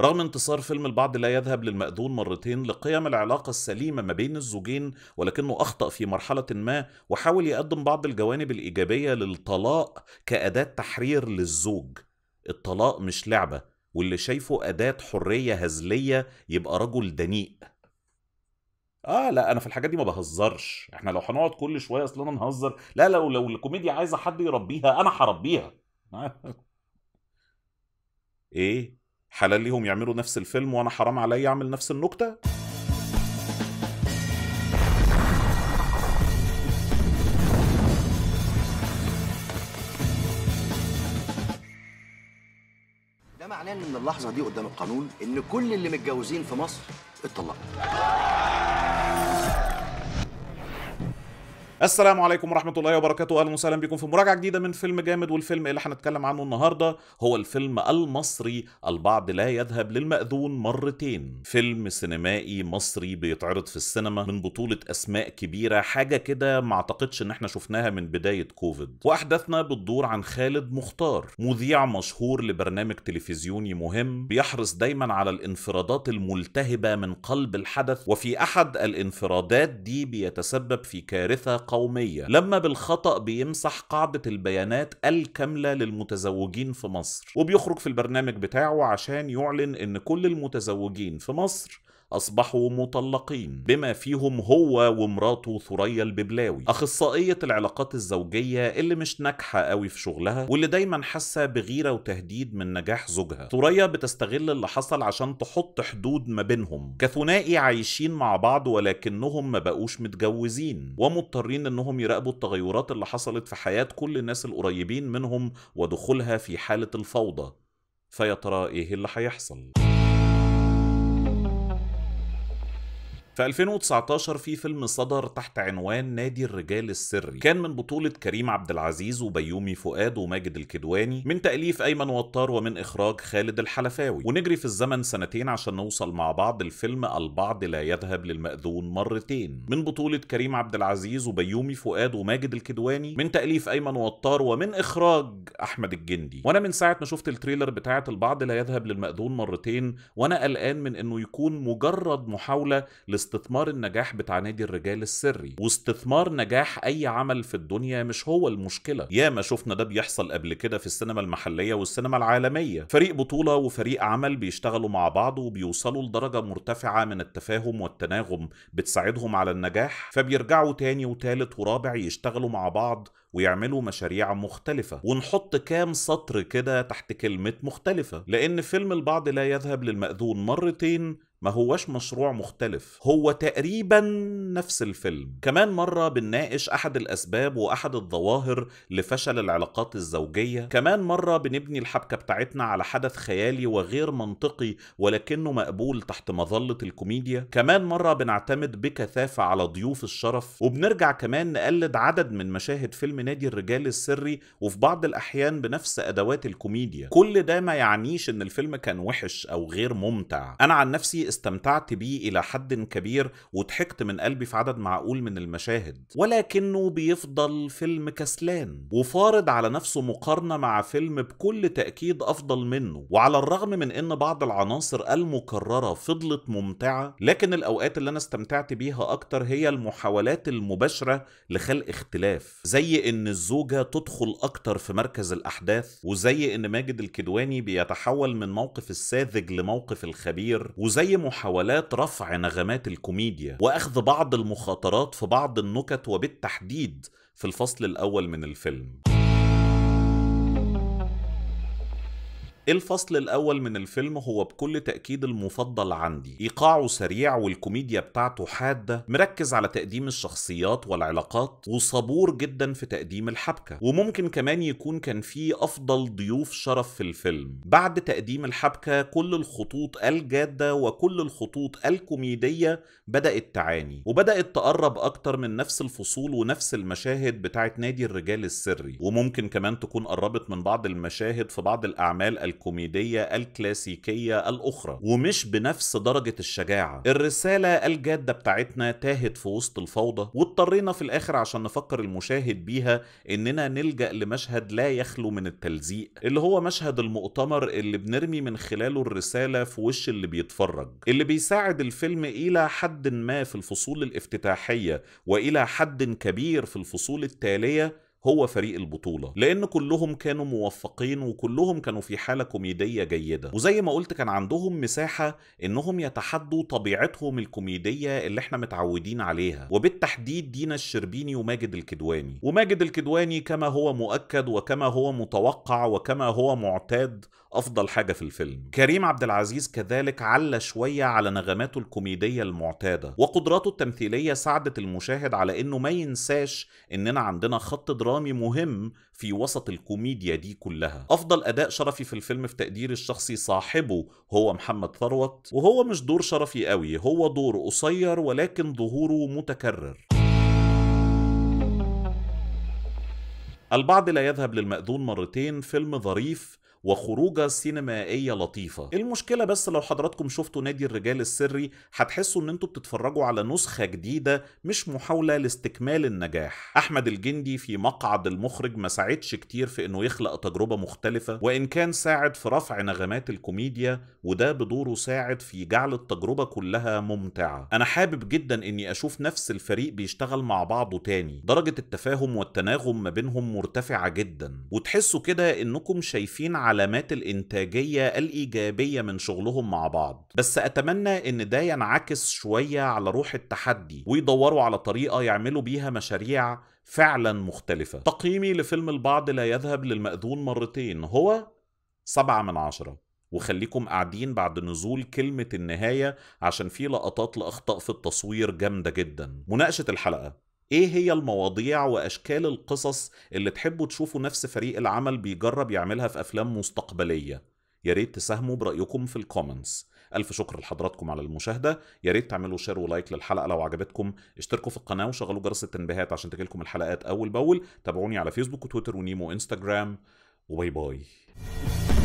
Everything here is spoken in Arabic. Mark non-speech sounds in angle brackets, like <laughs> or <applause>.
رغم انتصار فيلم البعض لا يذهب للمأذون مرتين لقيم العلاقة السليمة ما بين الزوجين ولكنه أخطأ في مرحلة ما وحاول يقدم بعض الجوانب الإيجابية للطلاق كأداة تحرير للزوج الطلاق مش لعبة واللي شايفه أداة حرية هزلية يبقى رجل دنيء اه لا انا في الحاجات دي ما بهزرش احنا لو هنقعد كل شويه اصل انا نهزر لا لو لو الكوميديا عايزه حد يربيها انا هربيها <laughs> ايه حلال ليهم يعملوا نفس الفيلم وانا حرام عليا اعمل نفس النكته ده معناه ان اللحظه دي قدام القانون ان كل اللي متجوزين في مصر اتطلقوا السلام عليكم ورحمه الله وبركاته اهلا وسهلا بكم في مراجعه جديده من فيلم جامد والفيلم اللي هنتكلم عنه النهارده هو الفيلم المصري البعض لا يذهب للمأذون مرتين فيلم سينمائي مصري بيتعرض في السينما من بطوله اسماء كبيره حاجه كده ما اعتقدش ان احنا شفناها من بدايه كوفيد واحداثنا بتدور عن خالد مختار مذيع مشهور لبرنامج تلفزيوني مهم بيحرص دايما على الانفرادات الملتهبه من قلب الحدث وفي احد الانفرادات دي بيتسبب في كارثه القومية لما بالخطأ بيمسح قاعدة البيانات الكاملة للمتزوجين في مصر وبيخرج في البرنامج بتاعه عشان يعلن ان كل المتزوجين في مصر أصبحوا مطلقين بما فيهم هو ومراته ثريا الببلاوي أخصائية العلاقات الزوجية اللي مش ناجحة قوي في شغلها واللي دايما حاسة بغيرة وتهديد من نجاح زوجها ثريا بتستغل اللي حصل عشان تحط حدود ما بينهم كثنائي عايشين مع بعض ولكنهم ما بقوش متجوزين ومضطرين انهم يراقبوا التغيرات اللي حصلت في حياة كل الناس القريبين منهم ودخولها في حالة الفوضى فيا ترى ايه اللي هيحصل؟ في 2019 في فيلم صدر تحت عنوان نادي الرجال السري كان من بطولة كريم عبد العزيز وبيومي فؤاد وماجد الكدواني من تأليف أيمن وطار ومن إخراج خالد الحلفاوي ونجري في الزمن سنتين عشان نوصل مع بعض الفيلم البعض لا يذهب للمأذون مرتين من بطولة كريم عبد العزيز وبيومي فؤاد وماجد الكدواني من تأليف أيمن وطار ومن إخراج أحمد الجندي وأنا من ساعة ما شفت التريلر بتاعة البعض لا يذهب للمأذون مرتين وأنا قلقان من إنه يكون مجرد محاولة استثمار النجاح بتاع نادي الرجال السري واستثمار نجاح اي عمل في الدنيا مش هو المشكله ياما شفنا ده بيحصل قبل كده في السينما المحليه والسينما العالميه فريق بطوله وفريق عمل بيشتغلوا مع بعض وبيوصلوا لدرجه مرتفعه من التفاهم والتناغم بتساعدهم على النجاح فبيرجعوا تاني وتالت ورابع يشتغلوا مع بعض ويعملوا مشاريع مختلفة ونحط كام سطر كده تحت كلمة مختلفة لأن فيلم البعض لا يذهب للمأذون مرتين ما هوش مشروع مختلف هو تقريبا نفس الفيلم كمان مرة بنناقش أحد الأسباب وأحد الظواهر لفشل العلاقات الزوجية كمان مرة بنبني الحبكة بتاعتنا على حدث خيالي وغير منطقي ولكنه مقبول تحت مظلة الكوميديا كمان مرة بنعتمد بكثافة على ضيوف الشرف وبنرجع كمان نقلد عدد من مشاهد فيلم نادي الرجال السري وفي بعض الأحيان بنفس أدوات الكوميديا كل ده ما يعنيش إن الفيلم كان وحش أو غير ممتع أنا عن نفسي استمتعت بيه إلى حد كبير وضحكت من قلبي في عدد معقول من المشاهد ولكنه بيفضل فيلم كسلان وفارض على نفسه مقارنة مع فيلم بكل تأكيد أفضل منه وعلى الرغم من إن بعض العناصر المكررة فضلت ممتعة لكن الأوقات اللي أنا استمتعت بيها أكتر هي المحاولات المباشرة لخلق اختلاف زي ان الزوجه تدخل اكتر في مركز الاحداث وزي ان ماجد الكدواني بيتحول من موقف الساذج لموقف الخبير وزي محاولات رفع نغمات الكوميديا واخذ بعض المخاطرات في بعض النكت وبالتحديد في الفصل الاول من الفيلم الفصل الأول من الفيلم هو بكل تأكيد المفضل عندي إيقاعه سريع والكوميديا بتاعته حادة مركز على تقديم الشخصيات والعلاقات وصبور جدا في تقديم الحبكة وممكن كمان يكون كان فيه أفضل ضيوف شرف في الفيلم بعد تقديم الحبكة كل الخطوط الجادة وكل الخطوط الكوميدية بدأت تعاني وبدأت تقرب أكتر من نفس الفصول ونفس المشاهد بتاعت نادي الرجال السري وممكن كمان تكون قربت من بعض المشاهد في بعض الأعمال الكوميدية الكلاسيكية الأخرى ومش بنفس درجة الشجاعة الرسالة الجادة بتاعتنا تاهت في وسط الفوضى واضطرينا في الآخر عشان نفكر المشاهد بيها إننا نلجأ لمشهد لا يخلو من التلزيق اللي هو مشهد المؤتمر اللي بنرمي من خلاله الرسالة في وش اللي بيتفرج اللي بيساعد الفيلم إلى حد ما في الفصول الافتتاحية وإلى حد كبير في الفصول التالية هو فريق البطوله لان كلهم كانوا موفقين وكلهم كانوا في حاله كوميديه جيده وزي ما قلت كان عندهم مساحه انهم يتحدوا طبيعتهم الكوميديه اللي احنا متعودين عليها وبالتحديد دينا الشربيني وماجد الكدواني وماجد الكدواني كما هو مؤكد وكما هو متوقع وكما هو معتاد افضل حاجه في الفيلم كريم عبد العزيز كذلك على شويه على نغماته الكوميديه المعتاده وقدراته التمثيليه ساعدت المشاهد على انه ما ينساش اننا عندنا خط دراما درامي مهم في وسط الكوميديا دي كلها أفضل أداء شرفي في الفيلم في تقدير الشخصي صاحبه هو محمد ثروت وهو مش دور شرفي قوي هو دور قصير ولكن ظهوره متكرر البعض لا يذهب للمأذون مرتين فيلم ظريف وخروجه سينمائيه لطيفه إيه المشكله بس لو حضراتكم شفتوا نادي الرجال السري هتحسوا ان انتوا بتتفرجوا على نسخه جديده مش محاوله لاستكمال النجاح احمد الجندي في مقعد المخرج ما ساعدش كتير في انه يخلق تجربه مختلفه وان كان ساعد في رفع نغمات الكوميديا وده بدوره ساعد في جعل التجربه كلها ممتعه انا حابب جدا اني اشوف نفس الفريق بيشتغل مع بعضه تاني درجه التفاهم والتناغم ما بينهم مرتفعه جدا وتحسوا كده انكم شايفين العلامات الانتاجيه الايجابيه من شغلهم مع بعض بس اتمنى ان ده ينعكس شويه على روح التحدي ويدوروا على طريقه يعملوا بيها مشاريع فعلا مختلفه تقييمي لفيلم البعض لا يذهب للمأذون مرتين هو سبعة من عشرة وخليكم قاعدين بعد نزول كلمة النهاية عشان في لقطات لأخطاء في التصوير جامدة جدا مناقشة الحلقة ايه هي المواضيع واشكال القصص اللي تحبوا تشوفوا نفس فريق العمل بيجرب يعملها في افلام مستقبليه يا ريت تساهموا برايكم في الكومنتس الف شكر لحضراتكم على المشاهده يا ريت تعملوا شير ولايك للحلقه لو عجبتكم اشتركوا في القناه وشغلوا جرس التنبيهات عشان تجيلكم الحلقات اول باول تابعوني على فيسبوك وتويتر ونيمو وانستجرام وباي باي